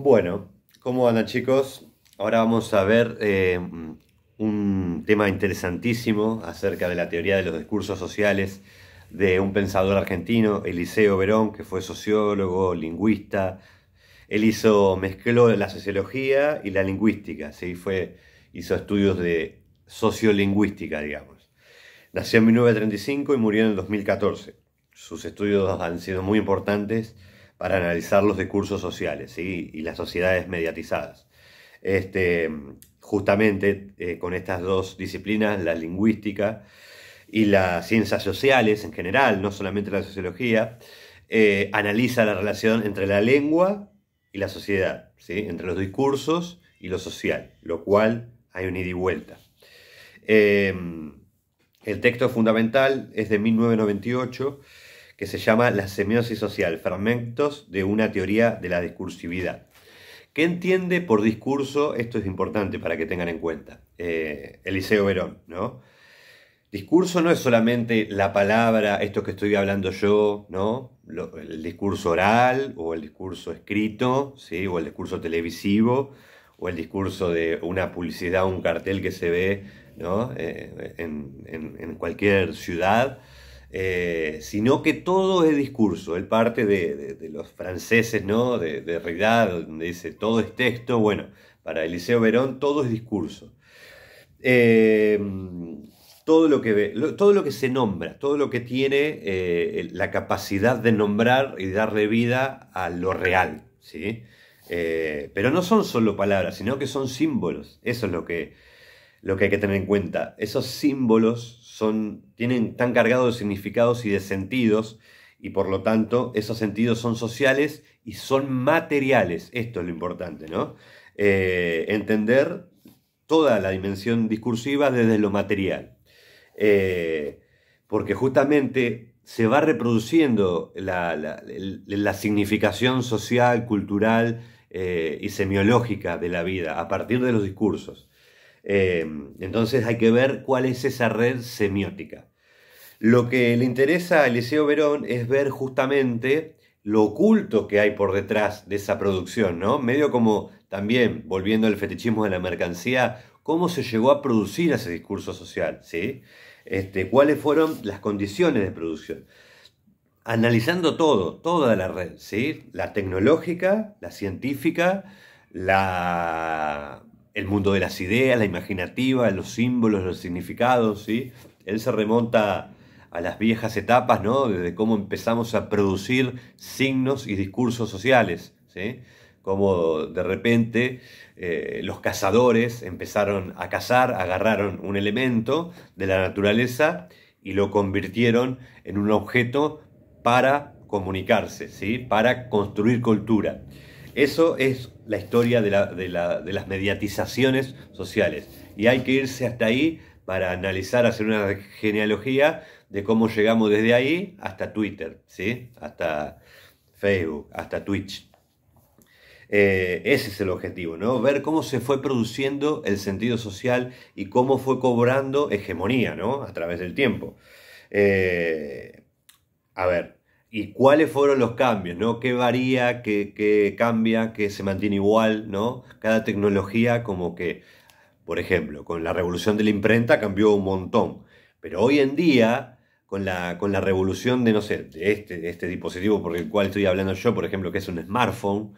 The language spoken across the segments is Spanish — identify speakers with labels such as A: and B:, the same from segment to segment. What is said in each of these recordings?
A: Bueno, ¿cómo andan chicos? Ahora vamos a ver eh, un tema interesantísimo acerca de la teoría de los discursos sociales de un pensador argentino, Eliseo Verón, que fue sociólogo, lingüista. Él hizo, mezcló la sociología y la lingüística, hizo estudios de sociolingüística, digamos. Nació en 1935 y murió en el 2014. Sus estudios han sido muy importantes para analizar los discursos sociales y las sociedades mediatizadas. Este, justamente eh, con estas dos disciplinas, la lingüística y las ciencias sociales en general, no solamente la sociología, eh, analiza la relación entre la lengua y la sociedad, entre los discursos y lo social, lo cual hay un ida y vuelta. Eh, el texto fundamental es de 1998 que se llama La semiosis social, fragmentos de una teoría de la discursividad. ¿Qué entiende por discurso? Esto es importante para que tengan en cuenta. Eh, Eliseo Verón, ¿no? Discurso no es solamente la palabra, esto que estoy hablando yo, ¿no? el discurso oral o el discurso escrito, ¿sí? O el discurso televisivo o el discurso de una publicidad, un cartel que se ve eh, en, en, cualquier ciudad, eh, sino que todo es discurso. Él parte de, los franceses, ¿no? De, de donde dice todo es texto. Bueno, para Eliseo Verón todo es discurso. Eh, todo, lo que todo lo que se nombra, todo lo que tiene eh, la capacidad de nombrar y darle vida a lo real, ¿sí? pero no son solo palabras, sino que son símbolos. Eso es lo que lo que hay que tener en cuenta. Esos símbolos son, tienen, están cargados de significados y de sentidos, y por lo tanto esos sentidos son sociales y son materiales. Esto es lo importante, ¿no? Eh, entender toda la dimensión discursiva desde lo material. Eh, porque justamente se va reproduciendo la, significación social, cultural eh, y semiológica de la vida a partir de los discursos. Eh, entonces hay que ver cuál es esa red semiótica. Lo que le interesa a Eliseo Verón es ver justamente lo oculto que hay por detrás de esa producción, ¿no? Medio como también, volviendo al fetichismo de la mercancía, cómo se llegó a producir ese discurso social, ¿sí? Este, cuáles fueron las condiciones de producción. Analizando todo, toda la red, ¿sí? La tecnológica, la científica, la el mundo de las ideas, la imaginativa, los símbolos, los significados, ¿sí? Él se remonta a las viejas etapas, ¿no? Desde cómo empezamos a producir signos y discursos sociales, ¿sí? Cómo de repente eh, los cazadores empezaron a cazar, agarraron un elemento de la naturaleza y lo convirtieron en un objeto para comunicarse, ¿sí? Para construir cultura. Eso es la historia de, las mediatizaciones sociales. Y hay que irse hasta ahí para analizar, hacer una genealogía de cómo llegamos desde ahí hasta Twitter, ¿sí? hasta Facebook, hasta Twitch. Eh, ese es el objetivo, ¿no? Ver cómo se fue produciendo el sentido social y cómo fue cobrando hegemonía, ¿no? A través del tiempo. Eh, a ver, y cuáles fueron los cambios, ¿no? ¿Qué varía, qué, cambia, qué se mantiene igual, ¿no? Cada tecnología como que, por ejemplo, con la revolución de la imprenta cambió un montón, pero hoy en día, con la, con la revolución de, no sé, de este, este dispositivo por el cual estoy hablando yo, por ejemplo, que es un smartphone,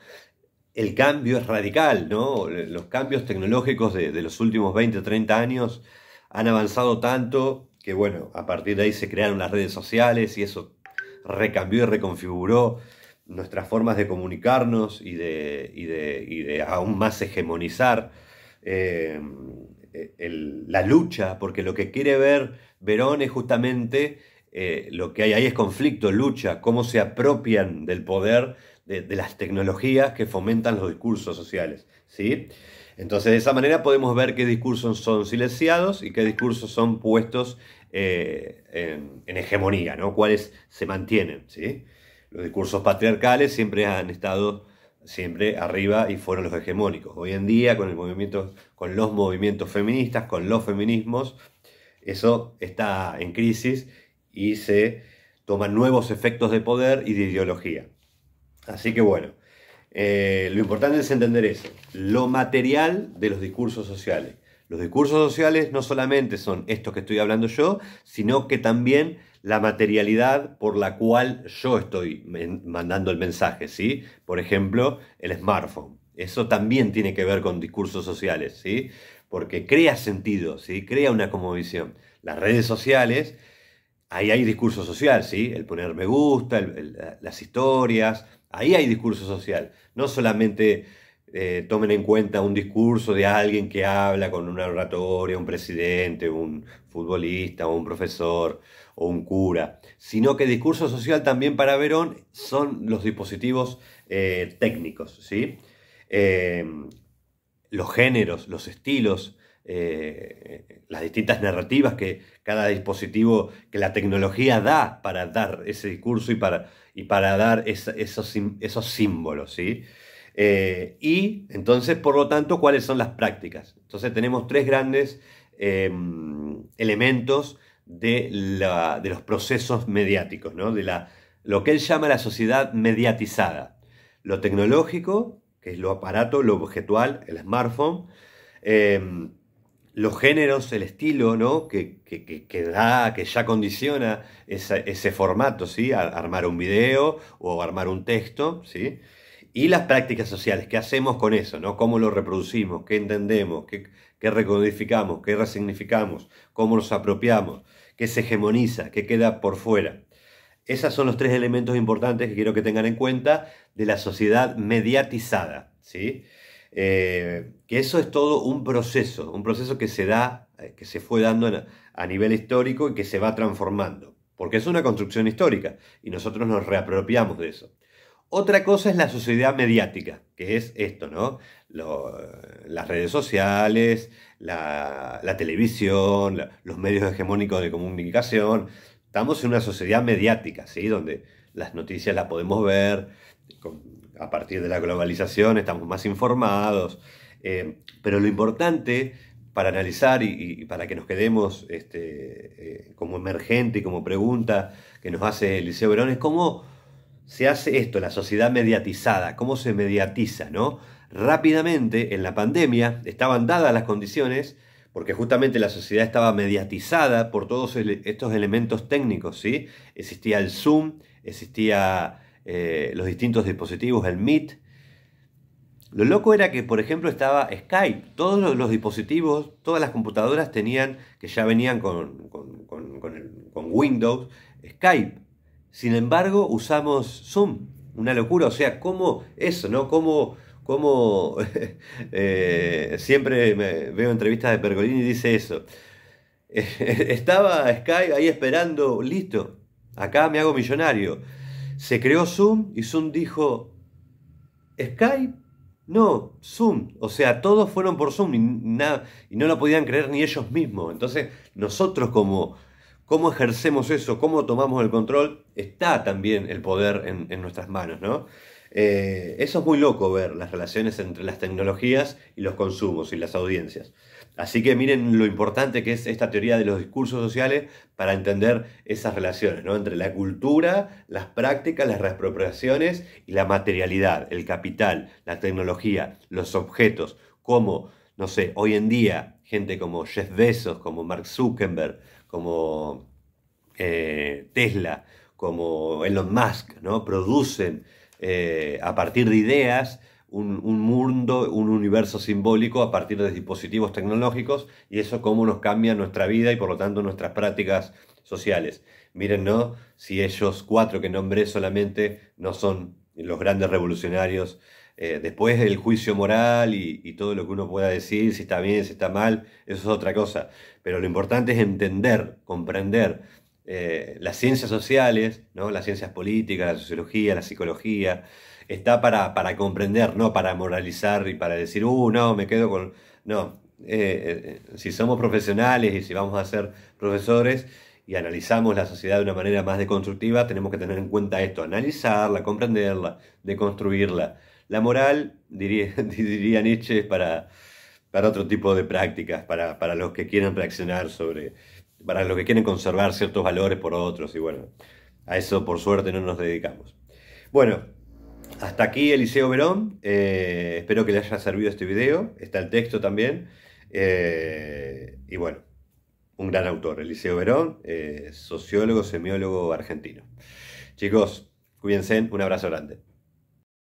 A: el cambio es radical, ¿no? Los cambios tecnológicos de, los últimos 20, o 30 años han avanzado tanto que, bueno, a partir de ahí se crearon las redes sociales y eso recambió y reconfiguró nuestras formas de comunicarnos y de, aún más hegemonizar eh, la lucha, porque lo que quiere ver Verón es justamente eh, lo que hay ahí es conflicto, lucha, cómo se apropian del poder de, las tecnologías que fomentan los discursos sociales. ¿sí? Entonces, de esa manera podemos ver qué discursos son silenciados y qué discursos son puestos eh, en, hegemonía, ¿no? cuáles se mantienen. ¿sí? Los discursos patriarcales siempre han estado siempre arriba y fueron los hegemónicos. Hoy en día, con, el movimiento, con los movimientos feministas, con los feminismos, eso está en crisis y se toman nuevos efectos de poder y de ideología. Así que bueno, eh, lo importante es entender eso, lo material de los discursos sociales, los discursos sociales no solamente son estos que estoy hablando yo, sino que también la materialidad por la cual yo estoy mandando el mensaje, ¿sí? Por ejemplo, el smartphone. Eso también tiene que ver con discursos sociales, ¿sí? Porque crea sentido, ¿sí? Crea una conmovisión. Las redes sociales, ahí hay discurso social, ¿sí? El poner me gusta, las historias, ahí hay discurso social. No solamente eh, tomen en cuenta un discurso de alguien que habla con una oratoria, un presidente, un futbolista, un profesor o un cura, sino que discurso social también para Verón son los dispositivos eh, técnicos, ¿sí? Eh, los géneros, los estilos, las distintas narrativas que cada dispositivo, que la tecnología da para dar ese discurso y para, dar esos, esos símbolos, ¿sí? Eh, y entonces, por lo tanto, ¿cuáles son las prácticas? Entonces tenemos tres grandes em, elementos de, la, de, los procesos mediáticos, ¿no? de la, lo que él llama la sociedad mediatizada. Lo tecnológico, que es lo aparato, lo objetual, el smartphone. Em, los géneros, el estilo, ¿no? Que, que, que da, que ya condiciona ese formato, ¿sí? armar un video o armar un texto, ¿sí? y las prácticas sociales, ¿qué hacemos con eso? ¿no? ¿Cómo lo reproducimos? ¿Qué entendemos? ¿Qué, recodificamos? ¿Qué resignificamos? ¿Cómo nos apropiamos? ¿Qué se hegemoniza? ¿Qué queda por fuera? Esos son los tres elementos importantes que quiero que tengan en cuenta de la sociedad mediatizada. ¿sí? Eh, que eso es todo un proceso, un proceso que se da, eh, que se fue dando a nivel histórico y que se va transformando, porque es una construcción histórica y nosotros nos reapropiamos de eso. Otra cosa es la sociedad mediática, que es esto, ¿no? las redes sociales, la, televisión, los medios hegemónicos de comunicación. Estamos en una sociedad mediática, ¿sí? Donde las noticias las podemos ver, a partir de la globalización estamos más informados. Eh, pero lo importante para analizar y, para que nos quedemos este, eh, como emergente y como pregunta que nos hace Eliseo Verón es cómo se hace esto, la sociedad mediatizada, cómo se mediatiza, ¿no? Rápidamente, en la pandemia, estaban dadas las condiciones, porque justamente la sociedad estaba mediatizada por todos estos elementos técnicos, ¿sí? Existía el Zoom, existía eh, los distintos dispositivos, el Meet. Lo loco era que, por ejemplo, estaba Skype. Todos los, dispositivos, todas las computadoras tenían, que ya venían con, Windows, Skype. Sin embargo, usamos Zoom. Una locura, o sea, cómo eso, ¿no? Cómo, eh, siempre veo entrevistas de Pergolini y dice eso. Estaba Skype ahí esperando, listo, acá me hago millonario. Se creó Zoom y Zoom dijo, Skype, no, Zoom. O sea, todos fueron por Zoom y, y no lo podían creer ni ellos mismos. Entonces, nosotros como cómo ejercemos eso, cómo tomamos el control, está también el poder en, nuestras manos, eh, eso es muy loco ver las relaciones entre las tecnologías y los consumos y las audiencias. Así que miren lo importante que es esta teoría de los discursos sociales para entender esas relaciones, ¿no? Entre la cultura, las prácticas, las reapropiaciones y la materialidad, el capital, la tecnología, los objetos, como, no sé, hoy en día gente como Jeff Bezos, como Mark Zuckerberg, como eh, Tesla, como Elon Musk, ¿no? producen eh, a partir de ideas un, un, mundo, un universo simbólico a partir de dispositivos tecnológicos y eso cómo nos cambia nuestra vida y por lo tanto nuestras prácticas sociales. Miren, ¿no? Si ellos cuatro que nombré solamente no son los grandes revolucionarios eh, después el juicio moral y, todo lo que uno pueda decir, si está bien, si está mal, eso es otra cosa. Pero lo importante es entender, comprender eh, las ciencias sociales, las ciencias políticas, la sociología, la psicología, está para, comprender, no para moralizar y para decir, uh, no, me quedo con... No, eh, si somos profesionales y si vamos a ser profesores, y analizamos la sociedad de una manera más deconstructiva, tenemos que tener en cuenta esto, analizarla, comprenderla, deconstruirla, la moral, diría, Nietzsche, es para, otro tipo de prácticas, para, los que quieren reaccionar sobre, para los que quieren conservar ciertos valores por otros, y bueno, a eso por suerte no nos dedicamos. Bueno, hasta aquí Eliseo Verón, eh, espero que le haya servido este video, está el texto también, eh, y bueno, un gran autor, Eliseo Verón, eh, sociólogo, semiólogo argentino. Chicos, cuídense, un abrazo grande.